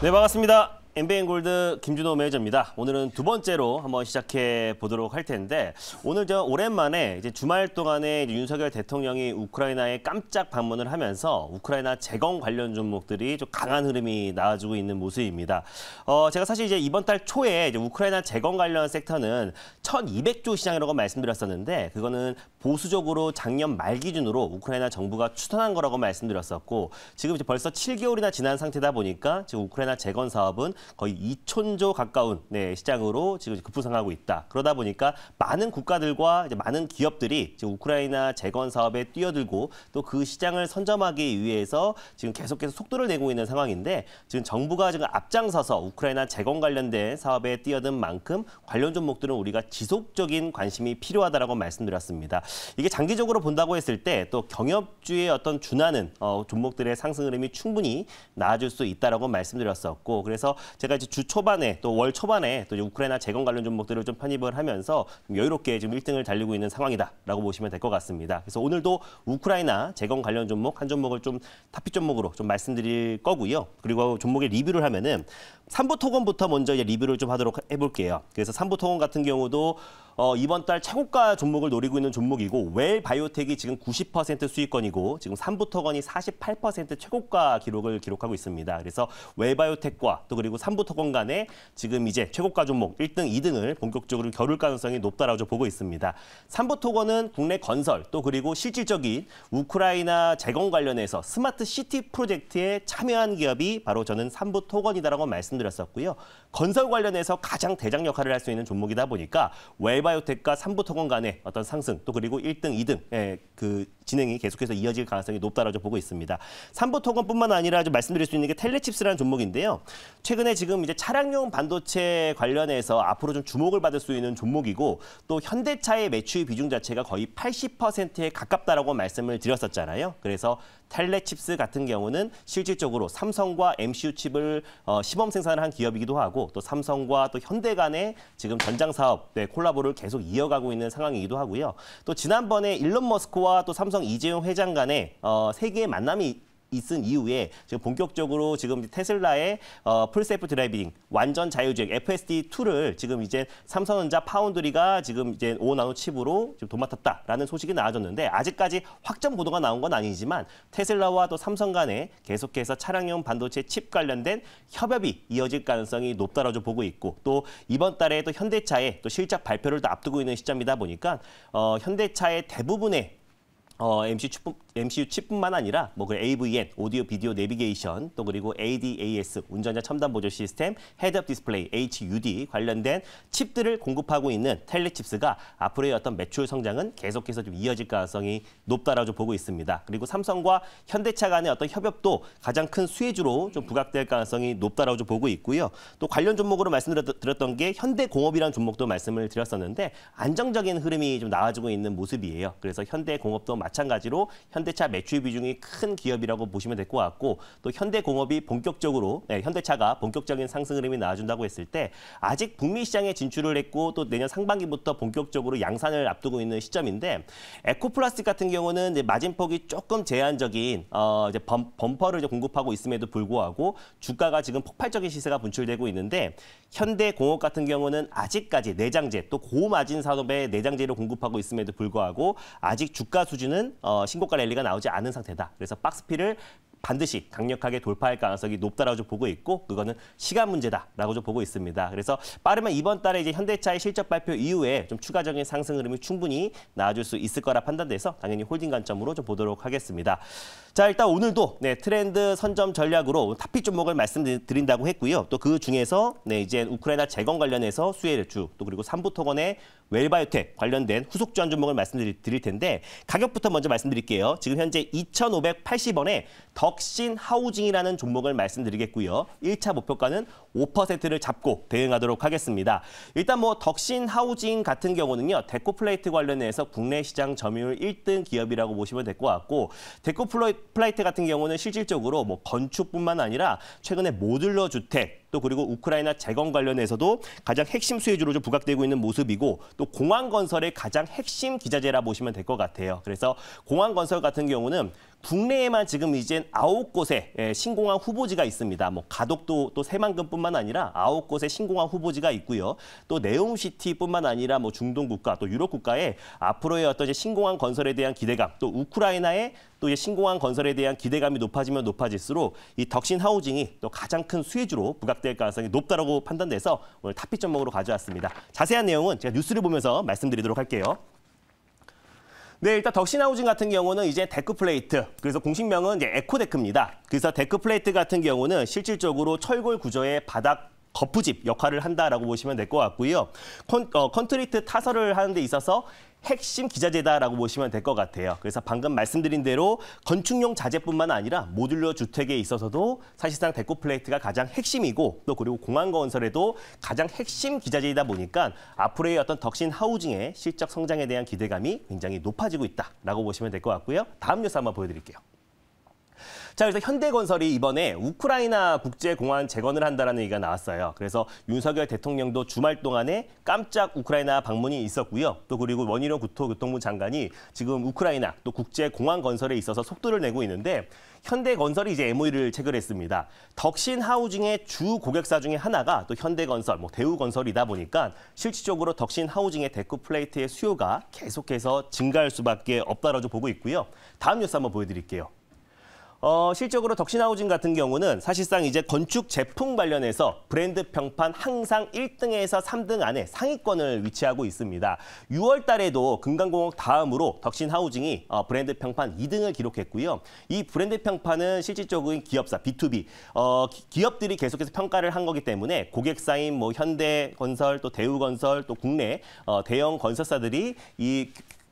네, 반갑습니다. MBN 골드 김준호 매니저입니다. 오늘은 두 번째로 한번 시작해 보도록 할 텐데 오늘 저 오랜만에 이제 주말 동안에 윤석열 대통령이 우크라이나에 깜짝 방문을 하면서 우크라이나 재건 관련 종목들이 좀 강한 흐름이 나와주고 있는 모습입니다. 어 제가 사실 이제 이번 달 초에 이제 우크라이나 재건 관련 섹터는 1,200조 시장이라고 말씀드렸었는데 그거는 보수적으로 작년 말 기준으로 우크라이나 정부가 추천한 거라고 말씀드렸었고 지금 이제 벌써 7개월이나 지난 상태다 보니까 지금 우크라이나 재건 사업은 거의 2천조 가까운 네, 시장으로 지금 급부상하고 있다. 그러다 보니까 많은 국가들과 이제 많은 기업들이 지금 우크라이나 재건 사업에 뛰어들고 또 그 시장을 선점하기 위해서 지금 계속해서 속도를 내고 있는 상황인데 지금 정부가 지금 앞장서서 우크라이나 재건 관련된 사업에 뛰어든 만큼 관련 종목들은 우리가 지속적인 관심이 필요하다라고 말씀드렸습니다. 이게 장기적으로 본다고 했을 때 또 경협주의 어떤 준하는 어, 종목들의 상승 흐름이 충분히 나아질 수 있다라고 말씀드렸었고 그래서 제가 이제 주 초반에 또 월 초반에 또 이제 우크라이나 재건 관련 종목들을 좀 편입을 하면서 좀 여유롭게 지금 1등을 달리고 있는 상황이다라고 보시면 될 것 같습니다. 그래서 오늘도 우크라이나 재건 관련 종목 한 종목을 좀 탑픽 종목으로 좀 말씀드릴 거고요. 그리고 종목의 리뷰를 하면은 삼부토건부터 먼저 이제 리뷰를 좀 하도록 해볼게요. 그래서 삼부토건 같은 경우도 어, 이번 달 최고가 종목을 노리고 있는 종목이고 웰 바이오텍이 지금 90% 수익권이고 지금 삼부토건이 48% 최고가 기록을 기록하고 있습니다. 그래서 웰 바이오텍과 또 그리고 삼부토건 간에 지금 이제 최고가 종목 1등, 2등을 본격적으로 겨룰 가능성이 높다라고 보고 있습니다. 삼부토건은 국내 건설 또 그리고 실질적인 우크라이나 재건 관련해서 스마트 시티 프로젝트에 참여한 기업이 바로 저는 삼부토건이다라고 말씀. 말씀드렸었고요. 건설 관련해서 가장 대장 역할을 할 수 있는 종목이다 보니까 웰바이오텍과 삼부통원 간의 어떤 상승 또 그리고 1등, 2등 예, 그 진행이 계속해서 이어질 가능성이 높다라고 보고 있습니다. 삼부통원뿐만 아니라 좀 말씀드릴 수 있는 게 텔레칩스라는 종목인데요. 최근에 지금 이제 차량용 반도체 관련해서 앞으로 좀 주목을 받을 수 있는 종목이고 또 현대차의 매출 비중 자체가 거의 80%에 가깝다라고 말씀을 드렸었잖아요. 그래서 텔레칩스 같은 경우는 실질적으로 삼성과 MCU 칩을 어, 시범 생산 생산을 한 기업이기도 하고 또 삼성과 또 현대 간의 지금 전장 사업 네, 콜라보를 계속 이어가고 있는 상황이기도 하고요. 또 지난번에 일론 머스크와 또 삼성 이재용 회장 간의 어, 세계의 만남이 있은 이후에 지금 본격적으로 지금 테슬라의 어, 풀세프 드라이빙 완전 자율주행 FSD2를 지금 이제 삼성전자 파운드리가 지금 이제 5나노 칩으로 지금 도맡았다라는 소식이 나와졌는데 아직까지 확정 보도가 나온 건 아니지만 테슬라와 또 삼성 간에 계속해서 차량용 반도체 칩 관련된 협업이 이어질 가능성이 높다라고 보고 있고 또 이번 달에 또 현대차의 또 실적 발표를 또 앞두고 있는 시점이다 보니까 어, 현대차의 대부분의 어, MC 축복 MCU 칩뿐만 아니라 뭐 그 AVN, 오디오 비디오 내비게이션, 또 그리고 ADAS, 운전자 첨단 보조 시스템, 헤드업 디스플레이, HUD 관련된 칩들을 공급하고 있는 텔레칩스가 앞으로의 어떤 매출 성장은 계속해서 좀 이어질 가능성이 높다라고 보고 있습니다. 그리고 삼성과 현대차 간의 어떤 협업도 가장 큰 수혜주로 좀 부각될 가능성이 높다라고 보고 있고요. 또 관련 종목으로 말씀드렸던 게 현대공업이라는 종목도 말씀을 드렸었는데 안정적인 흐름이 좀나와지고 있는 모습이에요. 그래서 현대공업도 마찬가지로 현대 현대차 매출 비중이 큰 기업이라고 보시면 될 것 같고 또 현대공업이 본격적으로 네, 현대차가 본격적인 상승 흐름이 나와준다고 했을 때 아직 북미 시장에 진출을 했고 또 내년 상반기부터 본격적으로 양산을 앞두고 있는 시점인데 에코플라스틱 같은 경우는 이제 마진폭이 조금 제한적인 어, 이제 범, 범퍼를 이제 공급하고 있음에도 불구하고 주가가 지금 폭발적인 시세가 분출되고 있는데 현대공업 같은 경우는 아직까지 내장재 또 고마진 산업에 내장재를 공급하고 있음에도 불구하고 아직 주가 수준은 어, 신고가 랠리가 기회가 나오지 않은 상태다. 그래서 박스피를 반드시 강력하게 돌파할 가능성이 높다라고 보고 있고 그거는 시간 문제다라고 좀 보고 있습니다. 그래서 빠르면 이번 달에 이제 현대차의 실적 발표 이후에 좀 추가적인 상승 흐름이 충분히 나아질 수 있을 거라 판단돼서 당연히 홀딩 관점으로 좀 보도록 하겠습니다. 자 일단 오늘도 네 트렌드 선점 전략으로 탑피 종목을 말씀드린다고 했고요. 또 그 중에서 네 이제 우크라이나 재건 관련해서 수혜주 를또 그리고 삼부토건의 웰바이오텍 관련된 후속 주안 종목을 말씀드릴 텐데 가격부터 먼저 말씀드릴게요. 지금 현재 2,580원에 덕신 하우징이라는 종목을 말씀드리겠고요. 1차 목표가는 5%를 잡고 대응하도록 하겠습니다. 일단 뭐 덕신 하우징 같은 경우는요. 데코플레이트 관련해서 국내 시장 점유율 1등 기업이라고 보시면 될 것 같고 데코플레이트 같은 경우는 실질적으로 뭐 건축뿐만 아니라 최근에 모듈러 주택 또 그리고 우크라이나 재건 관련해서도 가장 핵심 수혜주로 좀 부각되고 있는 모습이고 또 공항 건설의 가장 핵심 기자재라 보시면 될 것 같아요. 그래서 공항 건설 같은 경우는 국내에만 지금 이젠 아홉 곳에 예, 신공항 후보지가 있습니다. 뭐 가덕도 또 새만금뿐만 아니라 아홉 곳에 신공항 후보지가 있고요. 또 네옴시티뿐만 아니라 뭐 중동 국가 또 유럽 국가에 앞으로의 어떤 이제 신공항 건설에 대한 기대감 또 우크라이나의 또 이제 신공항 건설에 대한 기대감이 높아지면 높아질수록 이 덕신 하우징이 또 가장 큰 수혜주로 부각. 누락될 가능성이 높다라고 판단돼서 오늘 탑픽 전목으로 가져왔습니다. 자세한 내용은 제가 뉴스를 보면서 말씀드리도록 할게요. 네, 일단 덕신하우징 같은 경우는 이제 데크 플레이트, 그래서 공식명은 이제 에코데크입니다. 그래서 데크 플레이트 같은 경우는 실질적으로 철골 구조의 바닥 거푸집 역할을 한다라고 보시면 될 것 같고요. 컨, 어, 컨트리트 타설을 하는 데 있어서 핵심 기자재다라고 보시면 될 것 같아요. 그래서 방금 말씀드린 대로 건축용 자재뿐만 아니라 모듈러 주택에 있어서도 사실상 데코 플레이트가 가장 핵심이고 또 그리고 공항 건설에도 가장 핵심 기자재이다 보니까 앞으로의 어떤 덕신 하우징의 실적 성장에 대한 기대감이 굉장히 높아지고 있다라고 보시면 될 것 같고요. 다음 뉴스 한번 보여드릴게요. 자, 그래서 현대건설이 이번에 우크라이나 국제공항 재건을 한다라는 얘기가 나왔어요. 그래서 윤석열 대통령도 주말 동안에 깜짝 우크라이나 방문이 있었고요. 또 그리고 원희룡 국토교통부 장관이 지금 우크라이나 또 국제공항 건설에 있어서 속도를 내고 있는데 현대건설이 이제 MOU를 체결했습니다. 덕신 하우징의 주 고객사 중에 하나가 또 현대건설, 뭐 대우건설이다 보니까 실질적으로 덕신 하우징의 데크 플레이트의 수요가 계속해서 증가할 수밖에 없다라고 보고 있고요. 다음 뉴스 한번 보여드릴게요. 어, 실적으로 덕신하우징 같은 경우는 사실상 이제 건축 제품 관련해서 브랜드 평판 항상 1등에서 3등 안에 상위권을 위치하고 있습니다. 6월 달에도 금강공업 다음으로 덕신하우징이 어, 브랜드 평판 2등을 기록했고요. 이 브랜드 평판은 실질적인 기업사 B2B 어, 기, 업들이 계속해서 평가를 한 거기 때문에 고객사인 뭐 현대건설 또 대우건설 또 국내 어, 대형 건설사들이 이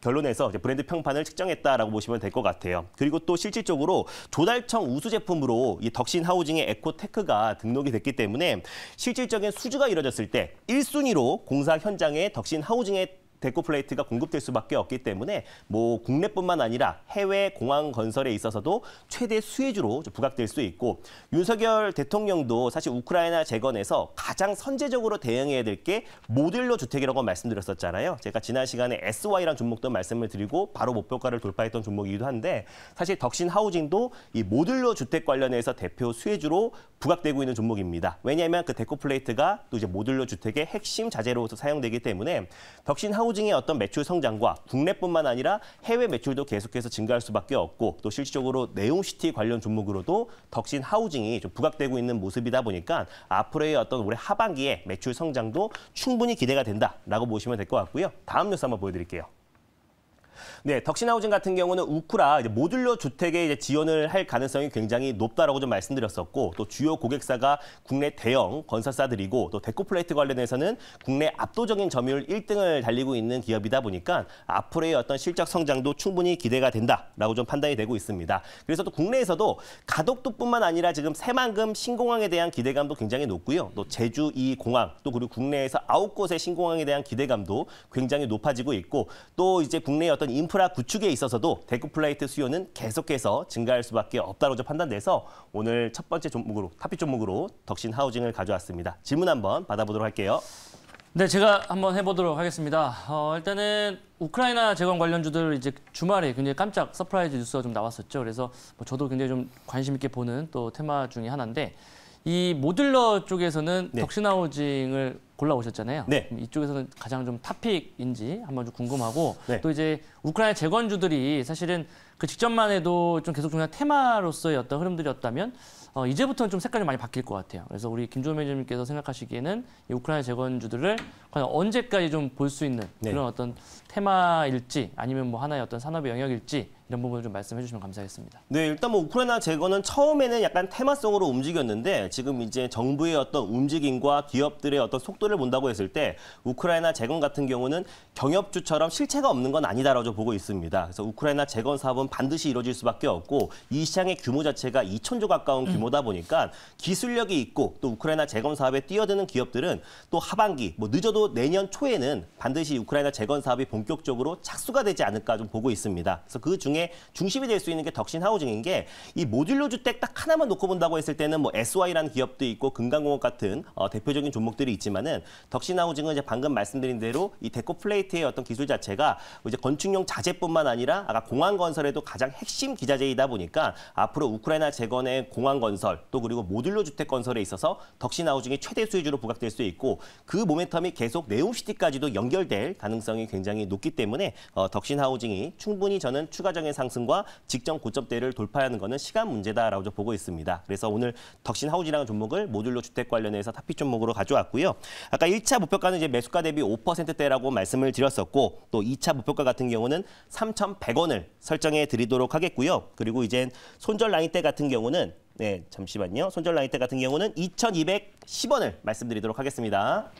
결론에서 이제 브랜드 평판을 측정했다라고 보시면 될 것 같아요. 그리고 또 실질적으로 조달청 우수 제품으로 이 덕신 하우징의 에코테크가 등록이 됐기 때문에 실질적인 수주가 이뤄졌을 때 1순위로 공사 현장에 덕신 하우징의 데코 플레이트가 공급될 수밖에 없기 때문에 뭐 국내뿐만 아니라 해외 공항 건설에 있어서도 최대 수혜주로 부각될 수 있고 윤석열 대통령도 사실 우크라이나 재건에서 가장 선제적으로 대응해야 될 게 모듈러 주택이라고 말씀드렸었잖아요. 제가 지난 시간에 s y 란 종목도 말씀을 드리고 바로 목표가를 돌파했던 종목이기도 한데 사실 덕신 하우징도 이 모듈러 주택 관련해서 대표 수혜주로 부각되고 있는 종목입니다. 왜냐하면 그 데코 플레이트가 또 이제 모듈러 주택의 핵심 자재로서 사용되기 때문에 덕신 하우 하우징의 어떤 매출 성장과 국내뿐만 아니라 해외 매출도 계속해서 증가할 수밖에 없고 또 실질적으로 네온시티 관련 종목으로도 덕신 하우징이 좀 부각되고 있는 모습이다 보니까 앞으로의 어떤 올해 하반기에 매출 성장도 충분히 기대가 된다라고 보시면 될 것 같고요. 다음 뉴스 한번 보여드릴게요. 네, 덕신하우징 같은 경우는 우크라 모듈러 주택에 이제 지원을 할 가능성이 굉장히 높다라고 좀 말씀드렸었고 또 주요 고객사가 국내 대형 건설사들이고 또 데코플레이트 관련해서는 국내 압도적인 점유율 1등을 달리고 있는 기업이다 보니까 앞으로의 어떤 실적 성장도 충분히 기대가 된다라고 좀 판단이 되고 있습니다. 그래서 또 국내에서도 가덕도뿐만 아니라 지금 새만금 신공항에 대한 기대감도 굉장히 높고요. 또 제주 이 공항 또 그리고 국내에서 아홉 곳의 신공항에 대한 기대감도 굉장히 높아지고 있고 또 이제 국내의 어떤 인 인프라 구축에 있어서도 대구 플라이트 수요는 계속해서 증가할 수밖에 없다고 판단돼서 오늘 첫 번째 종목으로 탑피 종목으로 덕신 하우징을 가져왔습니다. 질문 한번 받아보도록 할게요. 네, 제가 한번 해보도록 하겠습니다. 어, 일단은 우크라이나 재건 관련주들 이제 주말에 굉장히 깜짝 서프라이즈 뉴스가 좀 나왔었죠. 그래서 뭐 저도 굉장히 좀 관심 있게 보는 또 테마 중의 하나인데 이 모듈러 쪽에서는 네. 덕신하우징을 골라오셨잖아요. 네. 이쪽에서는 가장 좀 탑픽인지 한번 좀 궁금하고 네. 또 이제 우크라이나 재건주들이 사실은 그 직전만 해도 좀 계속 중요한 테마로서의 어떤 흐름들이었다면 어, 이제부터는 좀 색깔이 많이 바뀔 것 같아요. 그래서 우리 김조호 매니저님께서 생각하시기에는 이 우크라이나 재건주들을 과연 언제까지 좀 볼 수 있는 네. 그런 어떤 테마일지 아니면 뭐 하나의 어떤 산업의 영역일지 이런 부분을 좀 말씀해 주시면 감사하겠습니다. 네, 일단 뭐 우크라이나 제거는 처음에는 약간 테마성으로 움직였는데 지금 이제 정부의 어떤 움직임과 기업들의 어떤 속도를 본다고 했을 때 우크라이나 재건 같은 경우는 경협주처럼 실체가 없는 건 아니다라고 보고 있습니다. 그래서 우크라이나 재건 사업은 반드시 이루어질 수밖에 없고 이 시장의 규모 자체가 2천조 가까운 음. 규모다 보니까 기술력이 있고 또 우크라이나 재건 사업에 뛰어드는 기업들은 또 하반기 뭐 늦어도 내년 초에는 반드시 우크라이나 재건 사업이 본격적으로 착수가 되지 않을까 좀 보고 있습니다. 그래서 그 중에 중에 중심이 될 수 있는 게 덕신 하우징인 게 이 모듈러 주택 딱 하나만 놓고 본다고 했을 때는 뭐 SY라는 기업도 있고 금강공업 같은 어, 대표적인 종목들이 있지만은 덕신 하우징은 이제 방금 말씀드린 대로 이 데코 플레이트의 어떤 기술 자체가 뭐 이제 건축용 자재뿐만 아니라 아까 공항 건설에도 가장 핵심 기자재이다 보니까 앞으로 우크라이나 재건의 공항 건설 또 그리고 모듈러 주택 건설에 있어서 덕신 하우징이 최대 수혜주로 부각될 수 있고 그 모멘텀이 계속 네옴시티까지도 연결될 가능성이 굉장히 높기 때문에 어, 덕신 하우징이 충분히 저는 추가 적인 이상의 상승과 직전 고점대를 돌파하는 것은 시간 문제다라고 보고 있습니다. 그래서 오늘 덕신 하우지랑 종목을 모듈로 주택 관련해서 탑픽 종목으로 가져왔고요. 아까 1차 목표가는 이제 매수가 대비 5%대라고 말씀을 드렸었고 또 2차 목표가 같은 경우는 3,100원을 설정해 드리도록 하겠고요. 그리고 이제 손절 라인 대 같은 경우는 네, 잠시만요. 손절 라인 대 같은 경우는 2,210원을 말씀드리도록 하겠습니다.